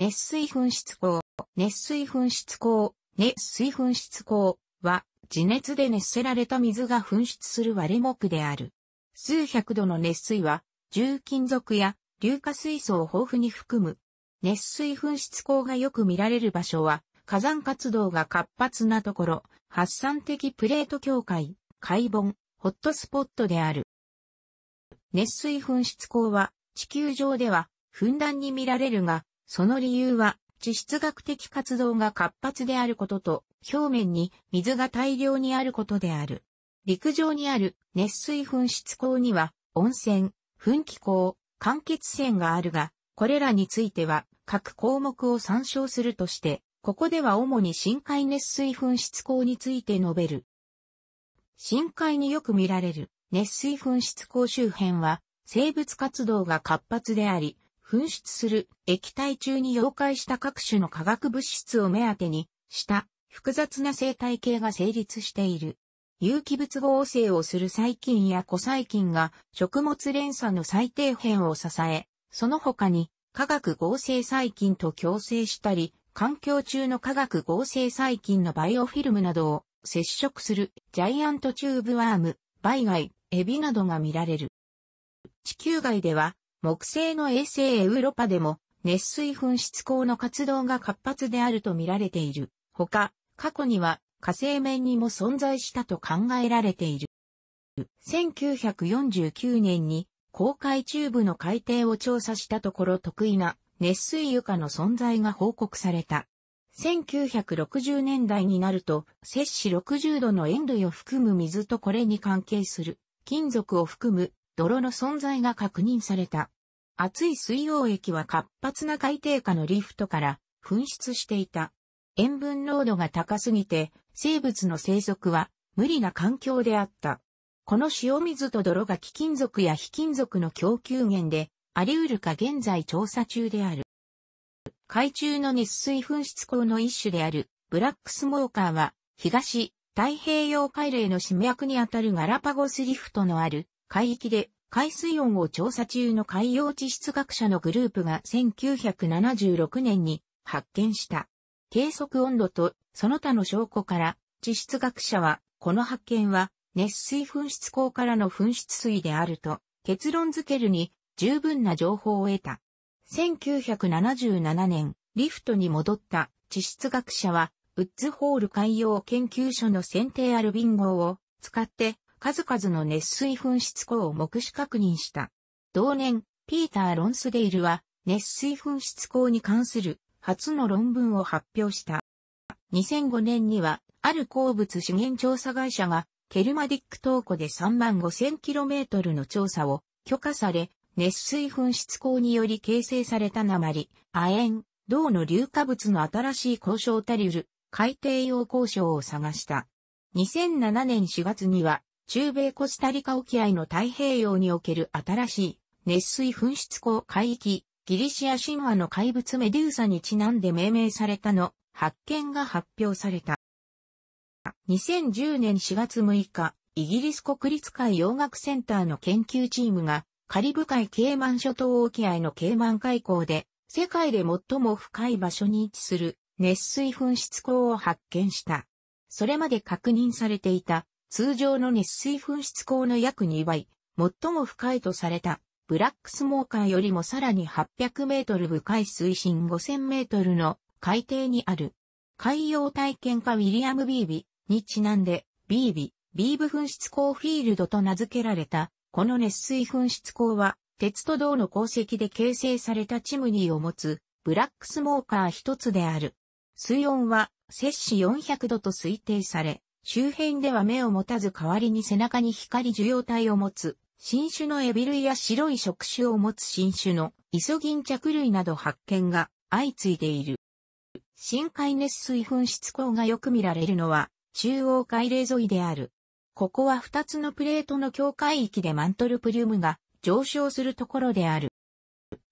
熱水噴出口。熱水噴出口。熱水噴出口は、地熱で熱せられた水が噴出する割れ目である。数百度の熱水は、重金属や硫化水素を豊富に含む。熱水噴出口がよく見られる場所は、火山活動が活発なところ、発散的プレート境界、海盆、ホットスポットである。熱水噴出口は、地球上では、ふんだんに見られるが、その理由は、地質学的活動が活発であることと、表面に水が大量にあることである。陸上にある熱水噴出口には、温泉、噴気口、間欠泉があるが、これらについては、各項目を参照するとして、ここでは主に深海熱水噴出口について述べる。深海によく見られる熱水噴出口周辺は、生物活動が活発であり、噴出する液体中に溶解した各種の化学物質を目当てにした複雑な生態系が成立している。有機物合成をする細菌や古細菌が食物連鎖の最底辺を支え、その他に化学合成細菌と共生したり、環境中の化学合成細菌のバイオフィルムなどを接触するジャイアントチューブワーム、バイガイ、エビなどが見られる。地球外では木星の衛星エウロパでも熱水噴出口の活動が活発であると見られている。ほか、過去には火星面にも存在したと考えられている。1949年に公海中部の海底を調査したところ得意な熱水床の存在が報告された。1960年代になると、摂氏60度の塩類を含む水とこれに関係する金属を含む泥の存在が確認された。熱い水溶液は活発な海底下のリフトから噴出していた。塩分濃度が高すぎて、生物の生息は無理な環境であった。この塩水と泥が貴金属や非金属の供給源で、あり得るか現在調査中である。海中の熱水噴出口の一種である、ブラックスモーカーは、東、太平洋海嶺の締め役にあたるガラパゴスリフトのある海域で海水温を調査中の海洋地質学者のグループが1976年に発見した。計測温度とその他の証拠から地質学者はこの発見は熱水噴出口からの噴出水であると結論付けるに十分な情報を得た。1977年、リフトに戻った地質学者はウッズホール海洋研究所の選定アルビン号を使って数々の熱水噴出口を目視確認した。同年、ピーター・ロンスデイルは、熱水噴出口に関する初の論文を発表した。2005年には、ある鉱物資源調査会社が、ケルマディック島庫で3万 5000km の調査を許可され、熱水噴出口により形成された鉛、亜鉛、銅の硫化物の新しい交渉タリュル、海底用交渉を探した。2007年4月には、中米コスタリカ沖合の太平洋における新しい熱水噴出口海域、ギリシア神話の怪物メデューサにちなんで命名されたの発見が発表された。2010年4月6日、イギリス国立海洋学センターの研究チームがカリブ海ケイマン諸島沖合のケイマン海溝で世界で最も深い場所に位置する熱水噴出口を発見した。それまで確認されていた通常の熱水噴出口の約2倍、最も深いとされた、ブラックスモーカーよりもさらに800メートル深い水深5000メートルの海底にある。海洋体験家ウィリアム・ビービにちなんで、ビービ、ビーブ噴出口フィールドと名付けられた、この熱水噴出口は、鉄と銅の鉱石で形成されたチムニーを持つ、ブラックスモーカー一つである。水温は、摂氏400度と推定され、周辺では目を持たず代わりに背中に光受容体を持つ、新種のエビ類や白い触手を持つ新種のイソギンチャク類など発見が相次いでいる。深海熱水噴出口がよく見られるのは中央海嶺沿いである。ここは2つのプレートの境界域でマントルプリウムが上昇するところである。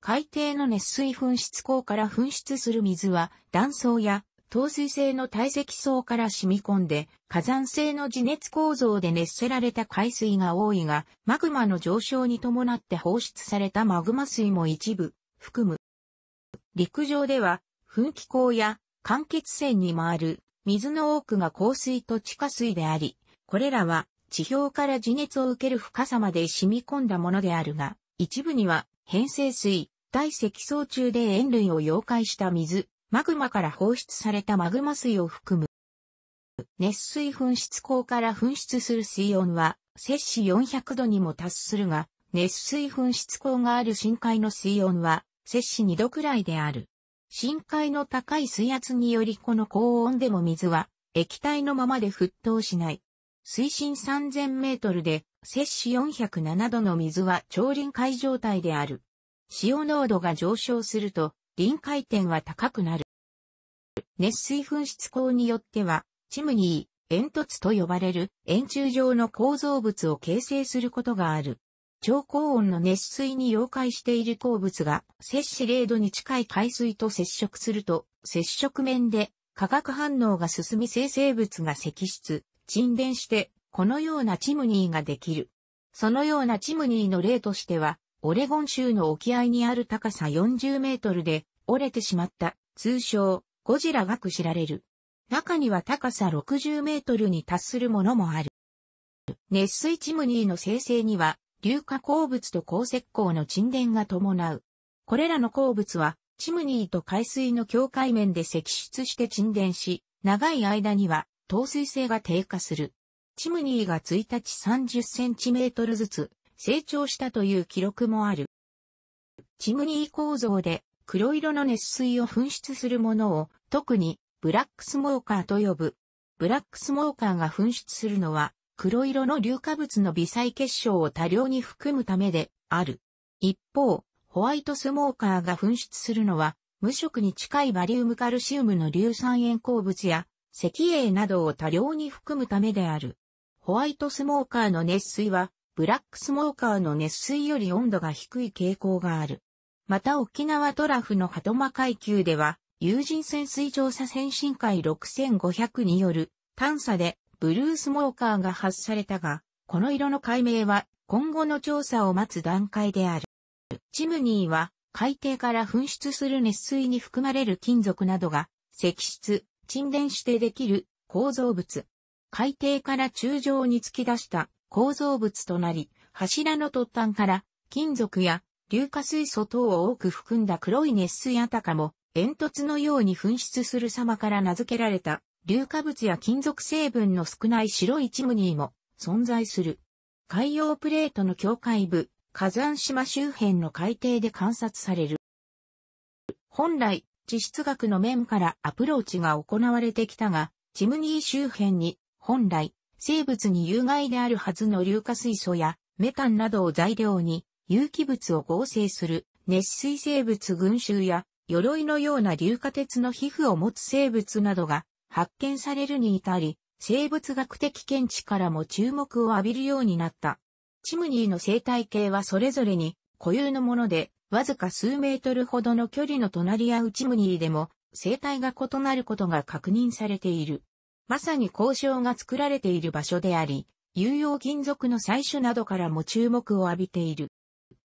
海底の熱水噴出口から噴出する水は断層や透水性の堆積層から染み込んで、火山性の地熱構造で熱せられた海水が多いが、マグマの上昇に伴って放出されたマグマ水も一部、含む。陸上では、噴気口や間欠泉に回る水の多くが降水と地下水であり、これらは地表から地熱を受ける深さまで染み込んだものであるが、一部には変成水、大積層中で塩類を溶解した水、マグマから放出されたマグマ水を含む。熱水噴出口から噴出する水温は、摂氏400度にも達するが、熱水噴出口がある深海の水温は、摂氏2度くらいである。深海の高い水圧によりこの高温でも水は液体のままで沸騰しない。水深3000メートルで摂氏407度の水は超臨界状態である。塩濃度が上昇すると臨界点は高くなる。熱水噴出口によっては、チムニー、煙突と呼ばれる円柱状の構造物を形成することがある。超高温の熱水に溶解している鉱物が摂氏0度に近い海水と接触すると、接触面で化学反応が進み生成物が積出、沈殿して、このようなチムニーができる。そのようなチムニーの例としては、オレゴン州の沖合にある高さ40メートルで折れてしまった、通称、ゴジラがく知られる。中には高さ60メートルに達するものもある。熱水チムニーの生成には、硫化鉱物と鉱石鉱の沈殿が伴う。これらの鉱物は、チムニーと海水の境界面で積出して沈殿し、長い間には、透水性が低下する。チムニーが1日30センチメートルずつ成長したという記録もある。チムニー構造で黒色の熱水を噴出するものを、特にブラックスモーカーと呼ぶ。ブラックスモーカーが噴出するのは、黒色の硫化物の微細結晶を多量に含むためである。一方、ホワイトスモーカーが噴出するのは、無色に近いバリウムカルシウムの硫酸塩鉱物や石英などを多量に含むためである。ホワイトスモーカーの熱水は、ブラックスモーカーの熱水より温度が低い傾向がある。また沖縄トラフの鳩間階級では、有人潜水調査先進海6500による探査でブルースモーカーが発されたが、この色の解明は今後の調査を待つ段階である。チムニーは海底から噴出する熱水に含まれる金属などが石質、沈殿してできる構造物。海底から中上に突き出した構造物となり、柱の突端から金属や硫化水素等を多く含んだ黒い熱水あたかも、煙突のように噴出する様から名付けられた、硫化物や金属成分の少ない白いチムニーも存在する。海洋プレートの境界部、火山島周辺の海底で観察される。本来、地質学の面からアプローチが行われてきたが、チムニー周辺に、本来、生物に有害であるはずの硫化水素やメタンなどを材料に、有機物を合成する熱水生物群衆や鎧のような硫化鉄の皮膚を持つ生物などが発見されるに至り、生物学的見地からも注目を浴びるようになった。チムニーの生態系はそれぞれに固有のもので、わずか数メートルほどの距離の隣り合うチムニーでも生態が異なることが確認されている。まさに交渉が作られている場所であり、有用金属の採取などからも注目を浴びている。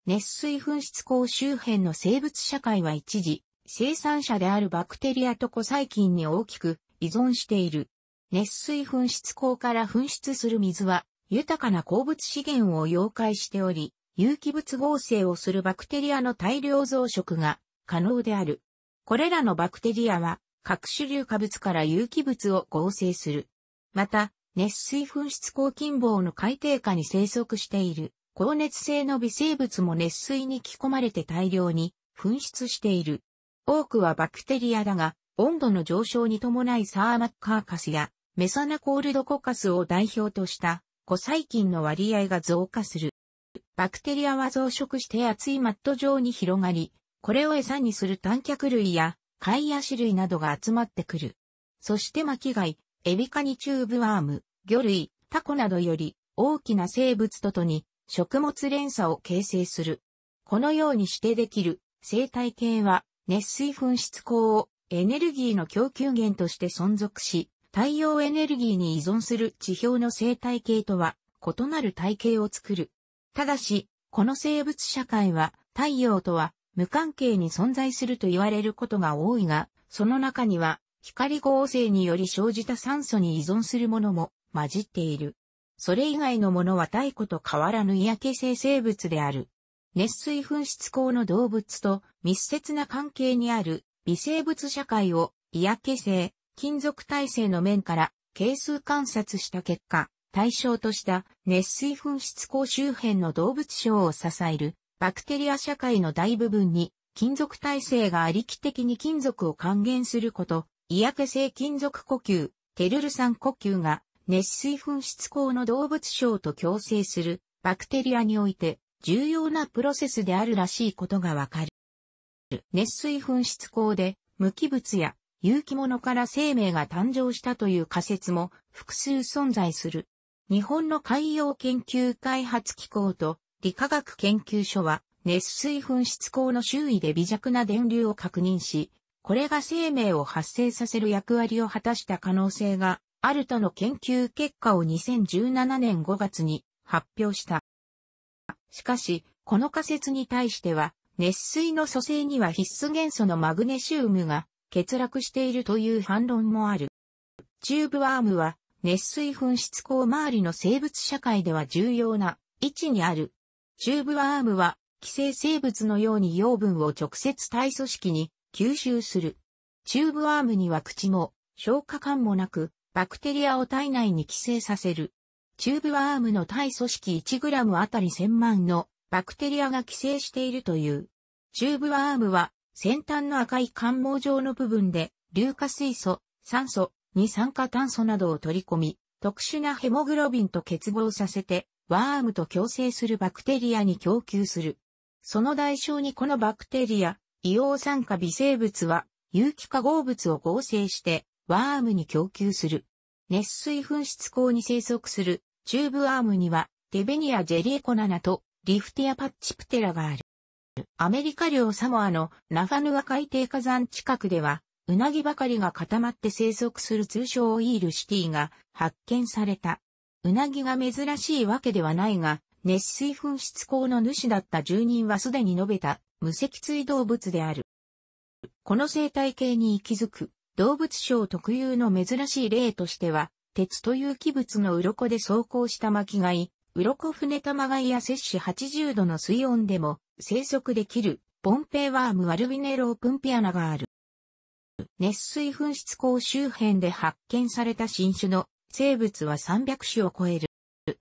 熱水噴出口周辺の生物社会は一時、生産者であるバクテリアとコ細菌に大きく依存している。熱水噴出口から噴出する水は、豊かな鉱物資源を溶解しており、有機物合成をするバクテリアの大量増殖が可能である。これらのバクテリアは各種流化物から有機物を合成する。また、熱水噴出口近傍の海底下に生息している高熱性の微生物も熱水に着込まれて大量に噴出している。多くはバクテリアだが、温度の上昇に伴いサーマッカーカスやメサナコールドコカスを代表とした古細菌の割合が増加する。バクテリアは増殖して厚いマット状に広がり、これを餌にする短脚類や貝や種類などが集まってくる。そして巻貝、エビカニチューブワーム、魚類、タコなどより大きな生物ととに食物連鎖を形成する。このようにしてできる生態系は熱水噴出口をエネルギーの供給源として存続し、太陽エネルギーに依存する地表の生態系とは異なる体系を作る。ただし、この生物社会は太陽とは無関係に存在すると言われることが多いが、その中には光合成により生じた酸素に依存するものも混じっている。それ以外のものは太古と変わらぬ嫌気性生物である。熱水噴出口の動物と密接な関係にある微生物社会を嫌気性、金属耐性の面から係数観察した結果、対象とした熱水噴出口周辺の動物症を支えるバクテリア社会の大部分に金属耐性がありき的に金属を還元すること、嫌気性金属呼吸、テルル酸呼吸が熱水噴出口の動物症と共生するバクテリアにおいて重要なプロセスであるらしいことがわかる。熱水噴出口で無機物や有機物から生命が誕生したという仮説も複数存在する。日本の海洋研究開発機構と理化学研究所は熱水噴出口の周囲で微弱な電流を確認し、これが生命を発生させる役割を果たした可能性があるとの研究結果を2017年5月に発表した。しかし、この仮説に対しては、熱水の組成には必須元素のマグネシウムが欠落しているという反論もある。チューブワームは熱水噴出口周りの生物社会では重要な位置にある。チューブワームは寄生生物のように養分を直接体組織に吸収する。チューブワームには口も消化管もなくバクテリアを体内に寄生させる。チューブワームの体組織 1g あたり1000万のバクテリアが寄生しているという。チューブワームは先端の赤い肝毛状の部分で硫化水素、酸素、二酸化炭素などを取り込み、特殊なヘモグロビンと結合させて、ワームと共生するバクテリアに供給する。その代償にこのバクテリア、硫黄酸化微生物は有機化合物を合成してワームに供給する。熱水噴出口に生息するチューブアームにはデベニアジェリエコナナとリフティアパッチプテラがある。アメリカ領サモアのナファヌア海底火山近くでは、ウナギばかりが固まって生息する通称オイールシティが発見された。ウナギが珍しいわけではないが、熱水噴出口の主だった住人はすでに述べた無脊椎動物である。この生態系に息づく動物省特有の珍しい例としては、鉄という器物の鱗で走行した巻貝、鱗船玉貝や摂氏80度の水温でも生息できる、ポンペイワームアルビネロープンピアナがある。熱水噴出口周辺で発見された新種の生物は300種を超える。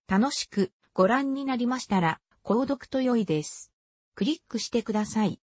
楽しくご覧になりましたら、購読と良いです。クリックしてください。